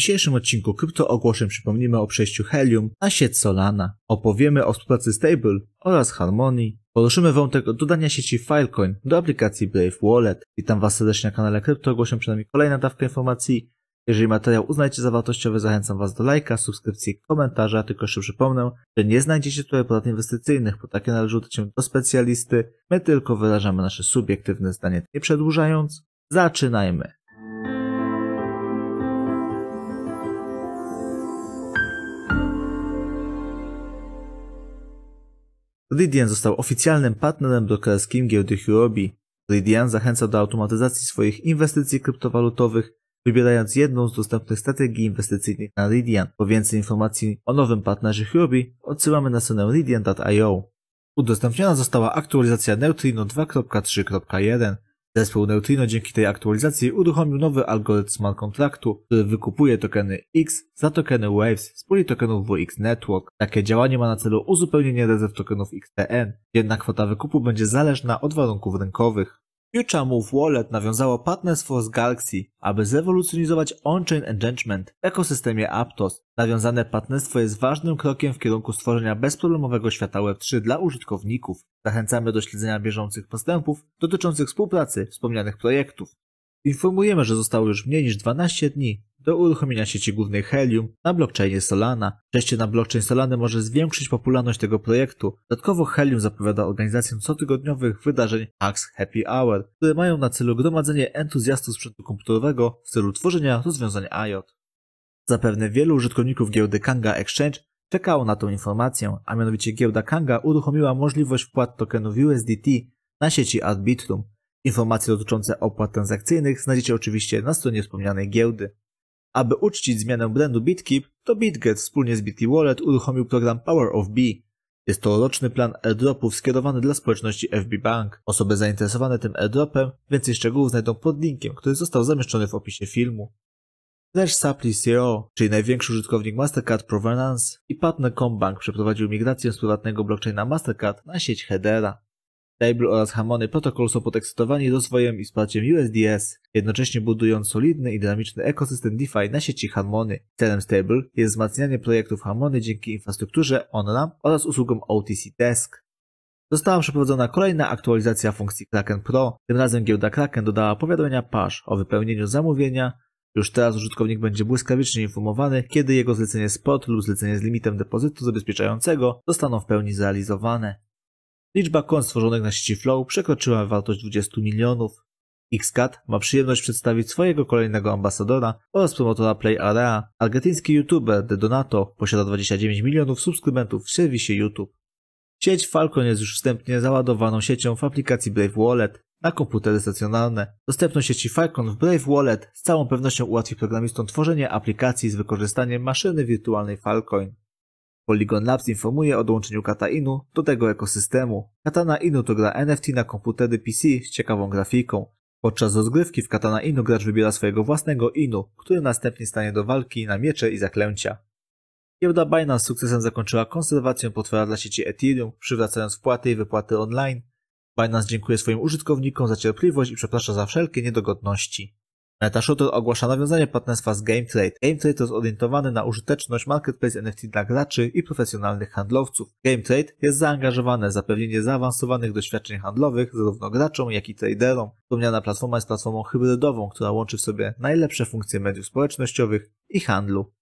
W dzisiejszym odcinku Krypto Ogłoszeń przypomnimy o przejściu Helium na sieć Solana, opowiemy o współpracy Stable oraz Harmony, poruszymy wątek dodania sieci Filecoin do aplikacji Brave Wallet. Witam Was serdecznie na kanale Krypto Ogłoszeń, przynajmniej kolejna dawka informacji. Jeżeli materiał uznajcie za wartościowy, zachęcam Was do lajka, subskrypcji, komentarza. Tylko jeszcze przypomnę, że nie znajdziecie tutaj podatków inwestycyjnych, bo takie należy udać się do specjalisty. My tylko wyrażamy nasze subiektywne zdanie, nie przedłużając. Zaczynajmy! Ridian został oficjalnym partnerem brokerskim giełdy Huobi. Ridian zachęca do automatyzacji swoich inwestycji kryptowalutowych, wybierając jedną z dostępnych strategii inwestycyjnych na Ridian. Po więcej informacji o nowym partnerze Huobi odsyłamy na stronę ridian.io. Udostępniona została aktualizacja Neutrino 2.3.1 Zespół Neutrino dzięki tej aktualizacji uruchomił nowy algorytm smart kontraktu, który wykupuje tokeny X za tokeny Waves z puli tokenów WX Network. Takie działanie ma na celu uzupełnienie rezerw tokenów XTN, jednak kwota wykupu będzie zależna od warunków rynkowych. Future Move Wallet nawiązało partnerstwo z Galaxy, aby zewolucjonizować on-chain engagement w ekosystemie Aptos. Nawiązane partnerstwo jest ważnym krokiem w kierunku stworzenia bezproblemowego świata Web3 dla użytkowników. Zachęcamy do śledzenia bieżących postępów dotyczących współpracy wspomnianych projektów. Informujemy, że zostało już mniej niż 12 dni do uruchomienia sieci głównej Helium na blockchainie Solana. Przejście na blockchain Solany może zwiększyć popularność tego projektu. Dodatkowo Helium zapowiada organizację cotygodniowych wydarzeń Hacks Happy Hour, które mają na celu gromadzenie entuzjastów sprzętu komputerowego w celu tworzenia rozwiązań IOT. Zapewne wielu użytkowników giełdy Kanga Exchange czekało na tą informację, a mianowicie giełda Kanga uruchomiła możliwość wpłat tokenów USDT na sieci Arbitrum. Informacje dotyczące opłat transakcyjnych znajdziecie oczywiście na stronie wspomnianej giełdy. Aby uczcić zmianę brandu BitKeep, to BitGet wspólnie z BT Wallet uruchomił program Power of B. Jest to roczny plan airdropów skierowany dla społeczności FB Bank. Osoby zainteresowane tym airdropem więcej szczegółów znajdą pod linkiem, który został zamieszczony w opisie filmu. Flash Supply CEO, czyli największy użytkownik Mastercard Provenance i partner Combank przeprowadził migrację z prywatnego blockchaina Mastercard na sieć Hedera. Stable oraz Harmony Protocol są podekscytowani rozwojem i wsparciem USDS, jednocześnie budując solidny i dynamiczny ekosystem DeFi na sieci Harmony. Celem Stable jest wzmacnianie projektów Harmony dzięki infrastrukturze on oraz usługom OTC Desk. Została przeprowadzona kolejna aktualizacja funkcji Kraken Pro. Tym razem giełda Kraken dodała powiadomienia PASH o wypełnieniu zamówienia. Już teraz użytkownik będzie błyskawicznie informowany, kiedy jego zlecenie spot lub zlecenie z limitem depozytu zabezpieczającego zostaną w pełni zrealizowane. Liczba kont stworzonych na sieci Flow przekroczyła wartość 20 milionów. XCAT ma przyjemność przedstawić swojego kolejnego ambasadora oraz promotora Play Area. Argentyński youtuber The Donato posiada 29 milionów subskrybentów w serwisie YouTube. Sieć Falcon jest już wstępnie załadowaną siecią w aplikacji Brave Wallet na komputery stacjonarne. Dostępność sieci Falcon w Brave Wallet z całą pewnością ułatwi programistom tworzenie aplikacji z wykorzystaniem maszyny wirtualnej Falcon. Polygon Labs informuje o dołączeniu Kata Inu do tego ekosystemu. Katana Inu to gra NFT na komputery PC z ciekawą grafiką. Podczas rozgrywki w Katana Inu gracz wybiera swojego własnego Inu, który następnie stanie do walki na miecze i zaklęcia. Giełda Binance sukcesem zakończyła konserwację potwora dla sieci Ethereum, przywracając wpłaty i wypłaty online. Binance dziękuję swoim użytkownikom za cierpliwość i przeprasza za wszelkie niedogodności. MetaShooter ogłasza nawiązanie partnerstwa z GameTrade. GameTrade jest orientowany na użyteczność marketplace NFT dla graczy i profesjonalnych handlowców. GameTrade jest zaangażowane w zapewnienie zaawansowanych doświadczeń handlowych zarówno graczom, jak i traderom. Wspomniana platforma jest platformą hybrydową, która łączy w sobie najlepsze funkcje mediów społecznościowych i handlu.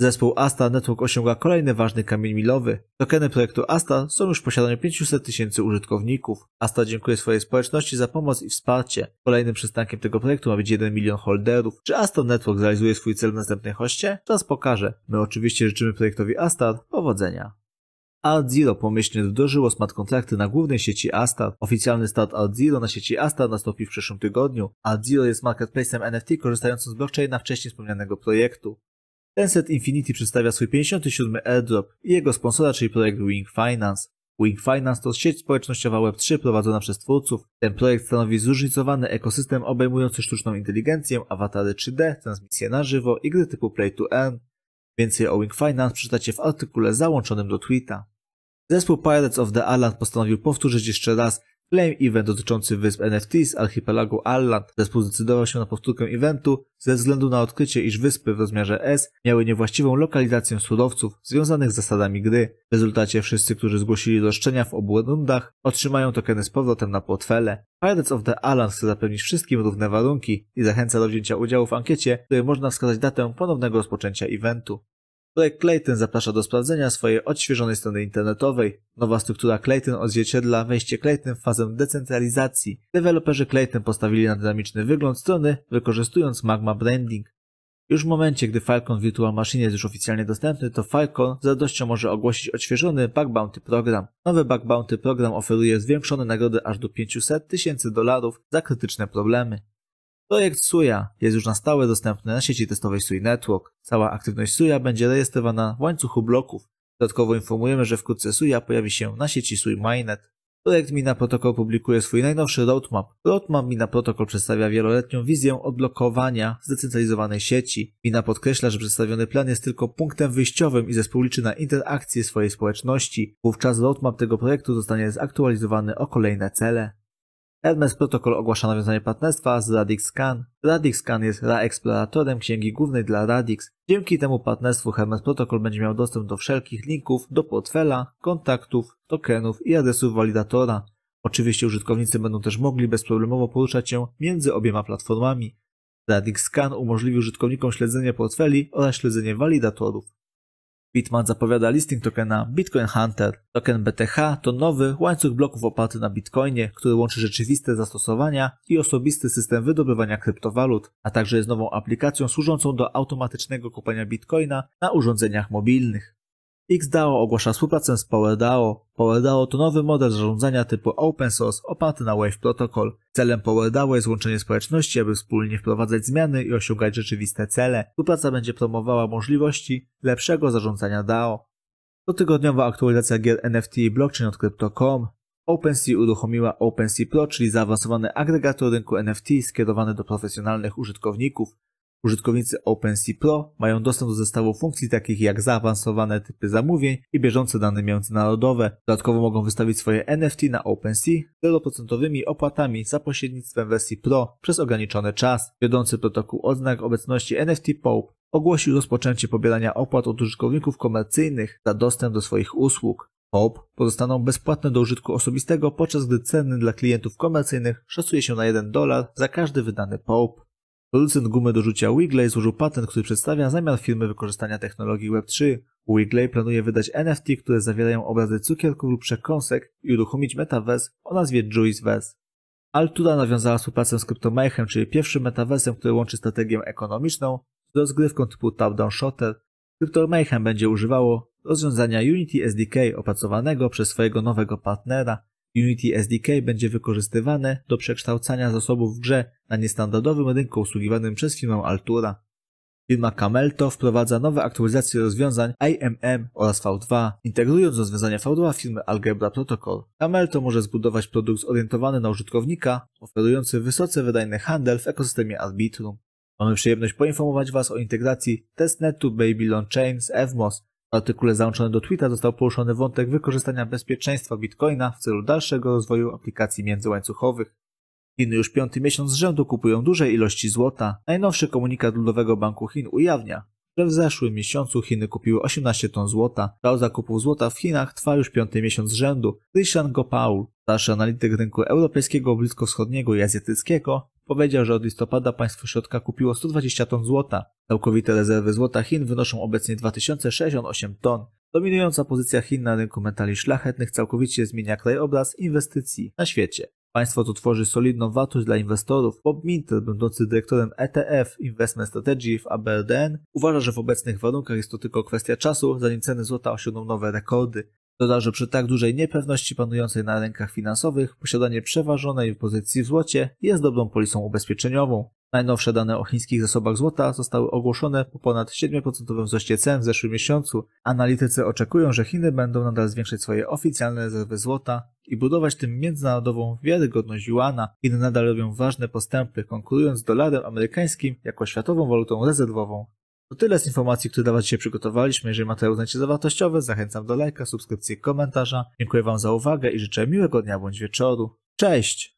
Zespół Asta Network osiąga kolejny ważny kamień milowy. Tokeny projektu Asta są już w posiadaniu 500 tysięcy użytkowników. Asta dziękuję swojej społeczności za pomoc i wsparcie. Kolejnym przystankiem tego projektu ma być 1 milion holderów. Czy Asta Network zrealizuje swój cel w następnej hoście? Czas pokaże. My oczywiście życzymy projektowi Asta powodzenia. Zero pomyślnie wdrożyło smart kontrakty na głównej sieci Astar. Oficjalny start Zero na sieci Astar nastąpi w przyszłym tygodniu. Zero jest marketplacem NFT korzystającym z blockchaina wcześniej wspomnianego projektu. Tencent Infinity przedstawia swój 57. airdrop i jego sponsora, czyli projekt Wing Finance. Wing Finance to sieć społecznościowa Web3 prowadzona przez twórców. Ten projekt stanowi zróżnicowany ekosystem obejmujący sztuczną inteligencję, awatary 3D, transmisję na żywo i gry typu Play to Earn. Więcej o Wing Finance przeczytacie w artykule załączonym do tweeta. Zespół Pirates of the Island postanowił powtórzyć jeszcze raz Claim event dotyczący wysp NFT z archipelagu Alland. Zespół zdecydował się na powtórkę eventu ze względu na odkrycie, iż wyspy w rozmiarze S miały niewłaściwą lokalizację surowców związanych z zasadami gry. W rezultacie wszyscy, którzy zgłosili roszczenia w obu rundach, otrzymają tokeny z powrotem na portfele. Pirates of the Alland chce zapewnić wszystkim równe warunki i zachęca do wzięcia udziału w ankiecie, w której można wskazać datę ponownego rozpoczęcia eventu. Projekt Clayton zaprasza do sprawdzenia swojej odświeżonej strony internetowej. Nowa struktura Clayton odzwierciedla wejście Clayton w fazę decentralizacji. Deweloperzy Clayton postawili na dynamiczny wygląd strony, wykorzystując Magma Branding. Już w momencie, gdy Falcon Virtual Machine jest już oficjalnie dostępny, to Falcon z radością może ogłosić odświeżony Bug Bounty program. Nowy Bug Bounty program oferuje zwiększone nagrody aż do 500 tysięcy dolarów za krytyczne problemy. Projekt SUJA jest już na stałe dostępny na sieci testowej SUI Network. Cała aktywność SUJA będzie rejestrowana w łańcuchu bloków. Dodatkowo informujemy, że wkrótce SUJA pojawi się na sieci SUI Mainnet. Projekt Mina Protocol publikuje swój najnowszy roadmap. Roadmap Mina Protocol przedstawia wieloletnią wizję odblokowania zdecentralizowanej sieci. Mina podkreśla, że przedstawiony plan jest tylko punktem wyjściowym i zespół liczy na interakcję swojej społeczności. Wówczas roadmap tego projektu zostanie zaktualizowany o kolejne cele. Hermes Protocol ogłasza nawiązanie partnerstwa z Radix Scan jest reeksploratorem księgi głównej dla Radix. Dzięki temu partnerstwu Hermes Protocol będzie miał dostęp do wszelkich linków do portfela, kontaktów, tokenów i adresów walidatora. Oczywiście użytkownicy będą też mogli bezproblemowo poruszać się między obiema platformami. Radix Scan umożliwi użytkownikom śledzenie portfeli oraz śledzenie walidatorów. Bitman zapowiada listing tokena Bitcoin Hunter. Token BTH to nowy łańcuch bloków oparty na Bitcoinie, który łączy rzeczywiste zastosowania i osobisty system wydobywania kryptowalut, a także jest nową aplikacją służącą do automatycznego kupania Bitcoina na urządzeniach mobilnych. XDAO ogłasza współpracę z PowerDAO. PowerDAO to nowy model zarządzania typu open source oparty na Wave Protocol. Celem PowerDAO jest łączenie społeczności, aby wspólnie wprowadzać zmiany i osiągać rzeczywiste cele. Współpraca będzie promowała możliwości lepszego zarządzania DAO. Cotygodniowa aktualizacja gier NFT i blockchain od Crypto.com. OpenSea uruchomiła OpenSea Pro, czyli zaawansowany agregator rynku NFT skierowany do profesjonalnych użytkowników. Użytkownicy OpenSea Pro mają dostęp do zestawu funkcji takich jak zaawansowane typy zamówień i bieżące dane międzynarodowe. Dodatkowo mogą wystawić swoje NFT na OpenSea z 0% opłatami za pośrednictwem wersji Pro przez ograniczony czas. Wiodący protokół odznak obecności NFT POP ogłosił rozpoczęcie pobierania opłat od użytkowników komercyjnych za dostęp do swoich usług. POP pozostaną bezpłatne do użytku osobistego, podczas gdy ceny dla klientów komercyjnych szacuje się na 1 dolar za każdy wydany POP. Producent gumy do rzucia Wigley złożył patent, który przedstawia zamiar firmy wykorzystania technologii Web3. Wigley planuje wydać NFT, które zawierają obrazy cukierków lub przekąsek i uruchomić Metaverse o nazwie JuiceVerse. Altura nawiązała współpracę z CryptoMayhem, czyli pierwszym metaversem, który łączy strategię ekonomiczną z rozgrywką typu Top-Down shotter. CryptoMayhem będzie używało rozwiązania Unity SDK opracowanego przez swojego nowego partnera Unity SDK będzie wykorzystywane do przekształcania zasobów w grze na niestandardowym rynku usługiwanym przez firmę Altura. Firma Camelto wprowadza nowe aktualizacje rozwiązań IMM oraz V2, integrując rozwiązania V2 firmy Algebra Protocol. Camelto może zbudować produkt zorientowany na użytkownika, oferujący wysoce wydajny handel w ekosystemie Arbitrum. Mamy przyjemność poinformować Was o integracji testnetu Babylon Chain z EVMOS, artykule załączonym do tweeta został poruszony wątek wykorzystania bezpieczeństwa bitcoina w celu dalszego rozwoju aplikacji międzyłańcuchowych. Chiny już piąty miesiąc z rzędu kupują duże ilości złota. Najnowszy komunikat Ludowego Banku Chin ujawnia, że w zeszłym miesiącu Chiny kupiły 18 ton złota. Pauza zakupów złota w Chinach trwa już piąty miesiąc z rzędu. Christian Gopal Starszy analityk rynku europejskiego, bliskowschodniego i azjatyckiego powiedział, że od listopada państwo środka kupiło 120 ton złota. Całkowite rezerwy złota Chin wynoszą obecnie 2068 ton. Dominująca pozycja Chin na rynku metali szlachetnych całkowicie zmienia krajobraz inwestycji na świecie. Państwo to tworzy solidną wartość dla inwestorów. Bob Minter, będący dyrektorem ETF Investment Strategy w ABRDN, uważa, że w obecnych warunkach jest to tylko kwestia czasu, zanim ceny złota osiągną nowe rekordy. Dodał, że przy tak dużej niepewności panującej na rynkach finansowych, posiadanie przeważonej pozycji w złocie jest dobrą polisą ubezpieczeniową. Najnowsze dane o chińskich zasobach złota zostały ogłoszone po ponad 7% wzroście cen w zeszłym miesiącu. Analitycy oczekują, że Chiny będą nadal zwiększać swoje oficjalne rezerwy złota i budować tym międzynarodową wiarygodność juana. Chiny nadal robią ważne postępy, konkurując z dolarem amerykańskim jako światową walutą rezerwową. To tyle z informacji, które dla Was dzisiaj przygotowaliśmy. Jeżeli materiał uznacie za wartościowy, zachęcam do lajka, subskrypcji, komentarza. Dziękuję Wam za uwagę i życzę miłego dnia bądź wieczoru. Cześć!